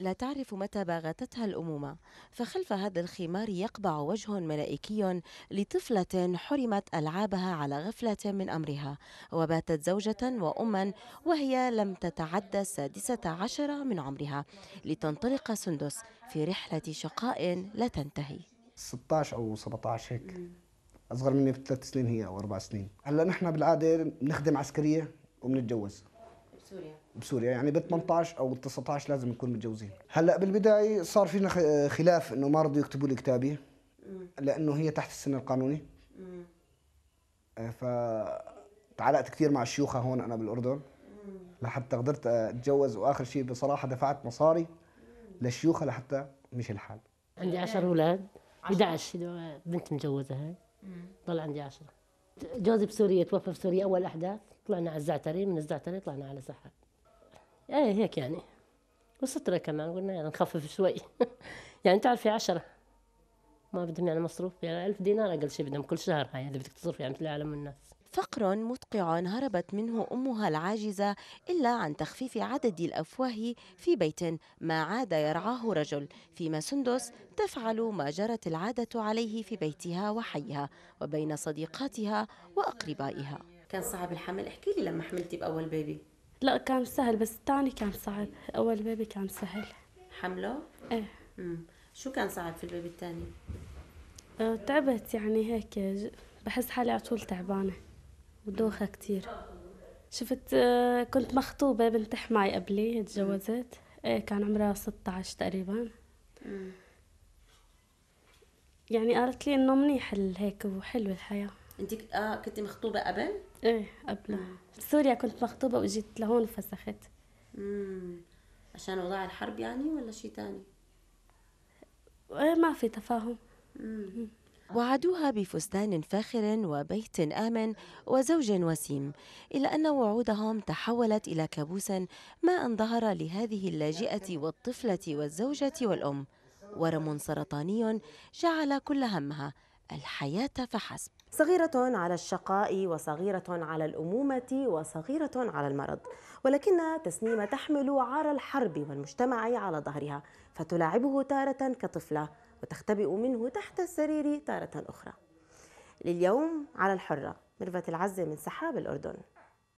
لا تعرف متى باغتتها الأمومة فخلف هذا الخمار يقبع وجه ملائكي لطفلة حرمت ألعابها على غفلة من أمرها وباتت زوجة وأما وهي لم تتعدى السادسة عشرة من عمرها لتنطلق سندس في رحلة شقاء لا تنتهي 16 أو 17 هيك أصغر مني بثلاث سنين هي أو أربع سنين هلا نحن بالعادة بنخدم عسكرية وبنتجوز بسوريا بسوريا يعني ب 18 او 19 لازم نكون متجوزين هلا بالبدايه صار فينا خلاف انه ما رضوا يكتبوا لي كتابي لانه هي تحت السن القانوني آه، فتعلقت كثير مع الشيوخه هون انا بالاردن لحتى قدرت اتجوز واخر شيء بصراحه دفعت مصاري للشيوخه لحتى مش الحال عندي 10 يعني اولاد 11 بنت مجوزه هاي ضل عندي 10 جوزي بسوريا توفى بسوريا اول احداث طلعنا على الزعتري من الزعتري طلعنا على سحر ايه هيك يعني وسترة كمان قلنا يعني نخفف شوي يعني تعرفي عشرة ما بدهم يعني مصروف يعني ألف دينار أقل شيء بدهم كل شهر هاي اللي بدك تصرفي يعني مثل العالم الناس فقر مدقع هربت منه امها العاجزه الا عن تخفيف عدد الافواه في بيت ما عاد يرعاه رجل فيما سندس تفعل ما جرت العاده عليه في بيتها وحيها وبين صديقاتها واقربائها كان صعب الحمل احكي لي لما حملتي باول بيبي لا كان سهل بس الثاني كان صعب اول بيبي كان سهل حمله ايه مم. شو كان صعب في البيبي الثاني أه تعبت يعني هيك بحس حالي على طول تعبانه ودوخه كثير شفت أه، كنت مخطوبه بنت حماي قبلي تزوجت ايه كان عمرها 16 تقريبا مم. يعني قالت لي انه منيح هيك وحلو الحياه انت اه كنت مخطوبه قبل ايه قبل بسوريا كنت مخطوبه وجيت لهون وفسخت امم عشان وضع الحرب يعني ولا شيء ثاني ايه ما في تفاهم امم وعدوها بفستان فاخر وبيت آمن وزوج وسيم إلا أن وعودهم تحولت إلى كابوس ما أن ظهر لهذه اللاجئة والطفلة والزوجة والأم ورم سرطاني جعل كل همها الحياة فحسب صغيرة على الشقاء وصغيرة على الأمومة وصغيرة على المرض ولكن تسنيم تحمل عار الحرب والمجتمع على ظهرها فتلاعبه تارة كطفلة وتختبئ منه تحت السرير تارة أخرى لليوم على الحرة مرفة العزة من سحاب الأردن